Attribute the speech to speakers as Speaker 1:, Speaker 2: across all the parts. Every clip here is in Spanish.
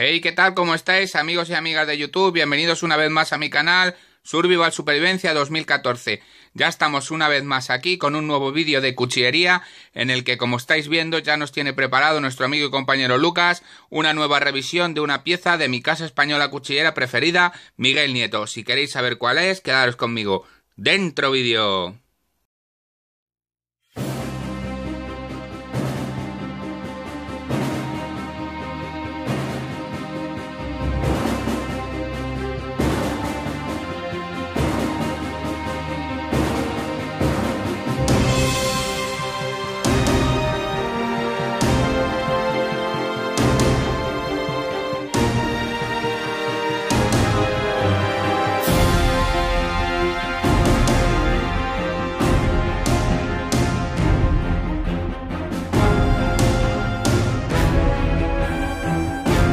Speaker 1: Hey, ¿qué tal? ¿Cómo estáis, amigos y amigas de YouTube? Bienvenidos una vez más a mi canal Survival Supervivencia 2014. Ya estamos una vez más aquí con un nuevo vídeo de cuchillería en el que, como estáis viendo, ya nos tiene preparado nuestro amigo y compañero Lucas una nueva revisión de una pieza de mi casa española cuchillera preferida, Miguel Nieto. Si queréis saber cuál es, quedaros conmigo. ¡Dentro vídeo!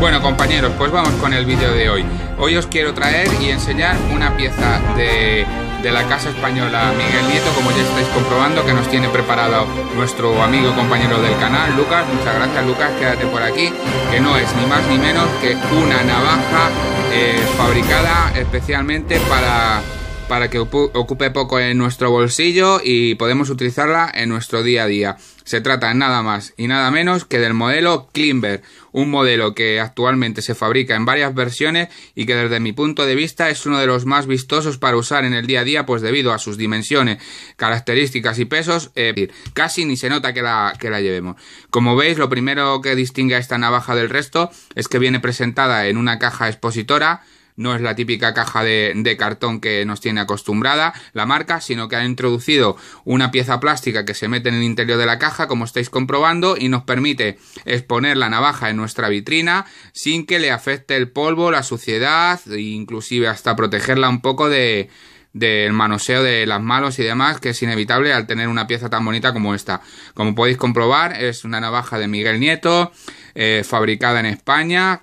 Speaker 1: Bueno compañeros, pues vamos con el vídeo de hoy. Hoy os quiero traer y enseñar una pieza de, la Casa Española Miguel Nieto, como ya estáis comprobando, que nos tiene preparado nuestro amigo y compañero del canal, Lucas. Muchas gracias Lucas, quédate por aquí, que no es ni más ni menos que una navaja eh, fabricada especialmente para para que ocupe poco en nuestro bolsillo y podemos utilizarla en nuestro día a día. Se trata nada más y nada menos que del modelo Klimber. un modelo que actualmente se fabrica en varias versiones y que desde mi punto de vista es uno de los más vistosos para usar en el día a día pues debido a sus dimensiones, características y pesos, eh, casi ni se nota que la, que la llevemos. Como veis, lo primero que distingue a esta navaja del resto es que viene presentada en una caja expositora, no es la típica caja de, cartón que nos tiene acostumbrada la marca, sino que han introducido una pieza plástica que se mete en el interior de la caja, como estáis comprobando, y nos permite exponer la navaja en nuestra vitrina sin que le afecte el polvo, la suciedad, e inclusive hasta protegerla un poco de, del manoseo de las malos y demás, que es inevitable al tener una pieza tan bonita como esta. Como podéis comprobar, es una navaja de Miguel Nieto, eh, fabricada en España,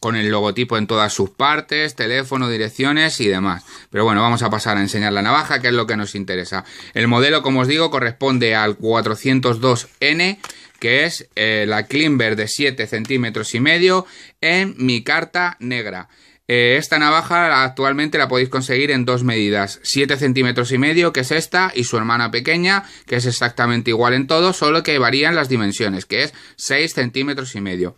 Speaker 1: con el logotipo en todas sus partes, teléfono, direcciones y demás. Pero bueno, vamos a pasar a enseñar la navaja, que es lo que nos interesa. El modelo, como os digo, corresponde al 402N, que es eh, la Klimber de 7 centímetros y medio en mi carta negra. Eh, esta navaja actualmente la podéis conseguir en dos medidas, 7 centímetros y medio, que es esta, y su hermana pequeña, que es exactamente igual en todo, solo que varían las dimensiones, que es 6 centímetros y medio.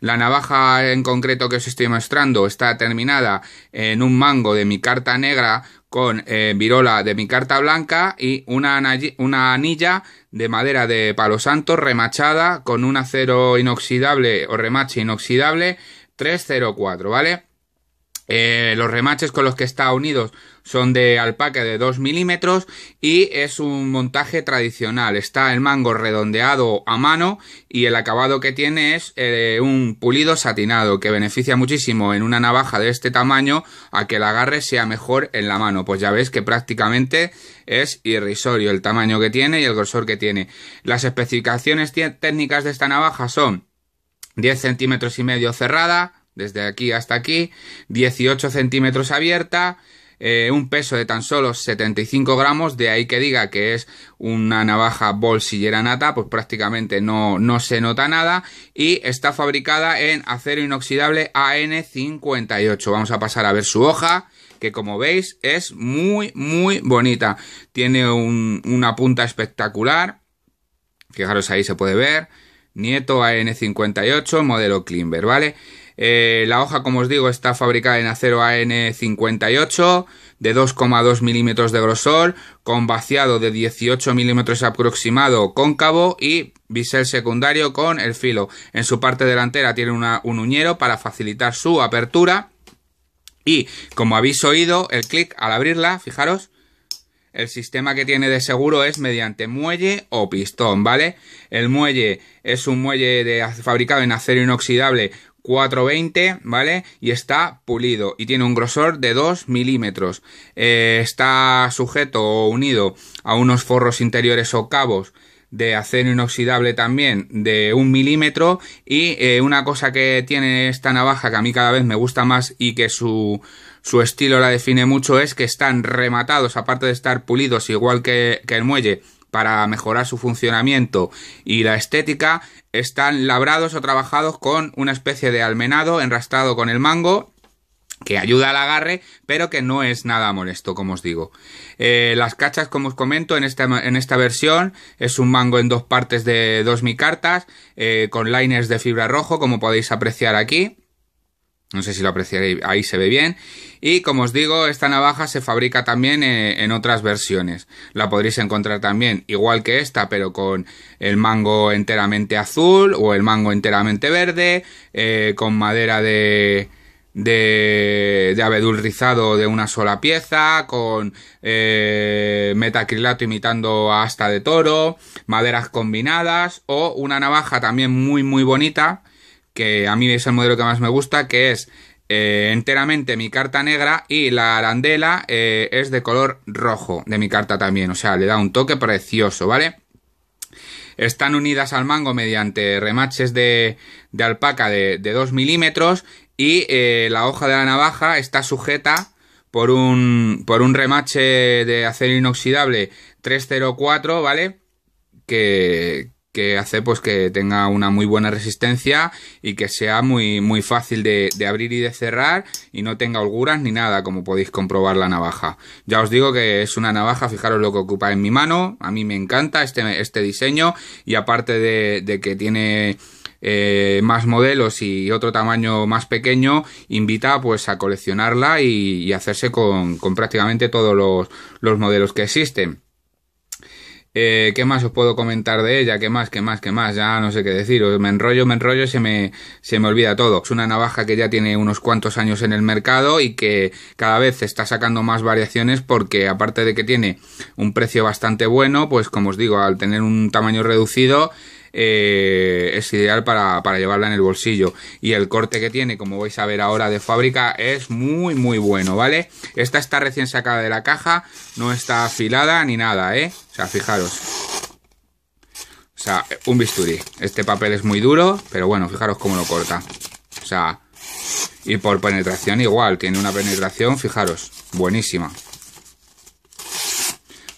Speaker 1: La navaja en concreto que os estoy mostrando está terminada en un mango de mi carta negra con eh, virola de mi carta blanca y una, una anilla de madera de palo santo remachada con un acero inoxidable o remache inoxidable 304, ¿vale? Eh, los remaches con los que está unidos son de alpaca de 2 milímetros y es un montaje tradicional. Está el mango redondeado a mano y el acabado que tiene es eh, un pulido satinado que beneficia muchísimo en una navaja de este tamaño a que el agarre sea mejor en la mano. Pues ya ves que prácticamente es irrisorio el tamaño que tiene y el grosor que tiene. Las especificaciones técnicas de esta navaja son 10 centímetros y medio cerrada, desde aquí hasta aquí, 18 centímetros abierta, eh, un peso de tan solo 75 gramos, de ahí que diga que es una navaja bolsillera nata, pues prácticamente no, se nota nada y está fabricada en acero inoxidable AN58. Vamos a pasar a ver su hoja que como veis es muy muy bonita tiene una punta espectacular fijaros ahí se puede ver Nieto AN58 modelo Klimber, ¿vale? Eh, la hoja, como os digo, está fabricada en acero AN58 de 2,2 milímetros de grosor, con vaciado de 18 milímetros aproximado cóncavo y bisel secundario con el filo. En su parte delantera tiene un uñero para facilitar su apertura. Y como habéis oído, el clic al abrirla, fijaros, el sistema que tiene de seguro es mediante muelle o pistón, ¿vale? El muelle es un muelle de, fabricado en acero inoxidable 420, ¿vale? Y está pulido y tiene un grosor de 2 milímetros. Eh, está sujeto o unido a unos forros interiores o cabos de acero inoxidable también de un milímetro y eh, una cosa que tiene esta navaja que a mí cada vez me gusta más y que su, su estilo la define mucho es que están rematados aparte de estar pulidos igual que, que el muelle para mejorar su funcionamiento y la estética están labrados o trabajados con una especie de almenado enrastrado con el mango que ayuda al agarre, pero que no es nada molesto, como os digo. Eh, las cachas, como os comento, en esta, en esta versión es un mango en dos partes de dos micartas, cartas eh, con liners de fibra rojo, como podéis apreciar aquí. No sé si lo apreciaréis, ahí se ve bien. Y como os digo, esta navaja se fabrica también eh, en otras versiones. La podréis encontrar también igual que esta, pero con el mango enteramente azul o el mango enteramente verde, eh, con madera de, de, de abedul rizado de una sola pieza, con eh, metacrilato imitando hasta de toro, maderas combinadas o una navaja también muy muy bonita que a mí es el modelo que más me gusta, que es eh, enteramente mi carta negra y la arandela eh, es de color rojo de mi carta también, o sea, le da un toque precioso, ¿vale? Están unidas al mango mediante remaches de, alpaca de, 2 milímetros y eh, la hoja de la navaja está sujeta por un, por un remache de acero inoxidable 304, ¿vale? Que, que hace pues que tenga una muy buena resistencia y que sea muy, muy fácil de, abrir y de cerrar y no tenga holguras ni nada como podéis comprobar la navaja ya os digo que es una navaja fijaros lo que ocupa en mi mano a mí me encanta este, este diseño y aparte de, que tiene eh, más modelos y otro tamaño más pequeño invita pues a coleccionarla y, hacerse con, prácticamente todos los modelos que existen eh, ¿Qué más os puedo comentar de ella? ¿Qué más? ¿Qué más? ¿Qué más? Ya no sé qué decir. Me enrollo, me enrollo, se me, se me olvida todo. Es una navaja que ya tiene unos cuantos años en el mercado y que cada vez está sacando más variaciones porque aparte de que tiene un precio bastante bueno, pues como os digo, al tener un tamaño reducido, eh, es ideal para, llevarla en el bolsillo. Y el corte que tiene, como vais a ver ahora de fábrica, es muy, muy bueno, ¿vale? Esta está recién sacada de la caja, no está afilada ni nada, ¿eh? O sea, fijaros. O sea, un bisturí. Este papel es muy duro, pero bueno, fijaros cómo lo corta. O sea, y por penetración igual, tiene una penetración, fijaros, buenísima.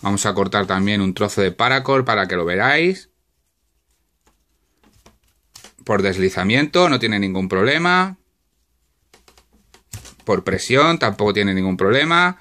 Speaker 1: Vamos a cortar también un trozo de paracord para que lo veáis. Por deslizamiento no tiene ningún problema. Por presión tampoco tiene ningún problema.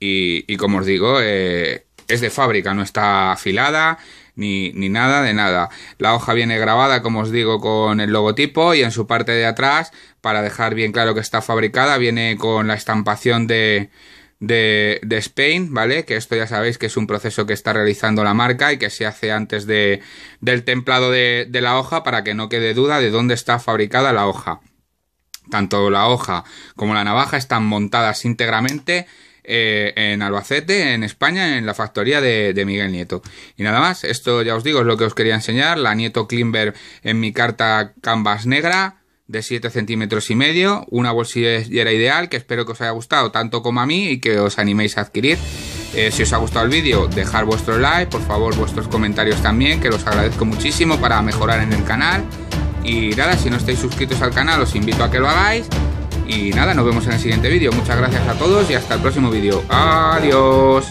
Speaker 1: Y, como os digo, eh, es de fábrica, no está afilada ni, ni nada de nada. La hoja viene grabada, como os digo, con el logotipo y en su parte de atrás, para dejar bien claro que está fabricada, viene con la estampación de, de, de, Spain, ¿vale? Que esto ya sabéis que es un proceso que está realizando la marca y que se hace antes de, del templado de, de la hoja para que no quede duda de dónde está fabricada la hoja. Tanto la hoja como la navaja están montadas íntegramente eh, en Albacete, en España, en la factoría de, de, Miguel Nieto. Y nada más, esto ya os digo, es lo que os quería enseñar. La Nieto Klimber en mi carta Canvas Negra de 7 centímetros y medio, una bolsillera ideal que espero que os haya gustado tanto como a mí y que os animéis a adquirir. Eh, si os ha gustado el vídeo, dejar vuestro like, por favor vuestros comentarios también, que los agradezco muchísimo para mejorar en el canal. Y nada, si no estáis suscritos al canal, os invito a que lo hagáis. Y nada, nos vemos en el siguiente vídeo. Muchas gracias a todos y hasta el próximo vídeo. Adiós.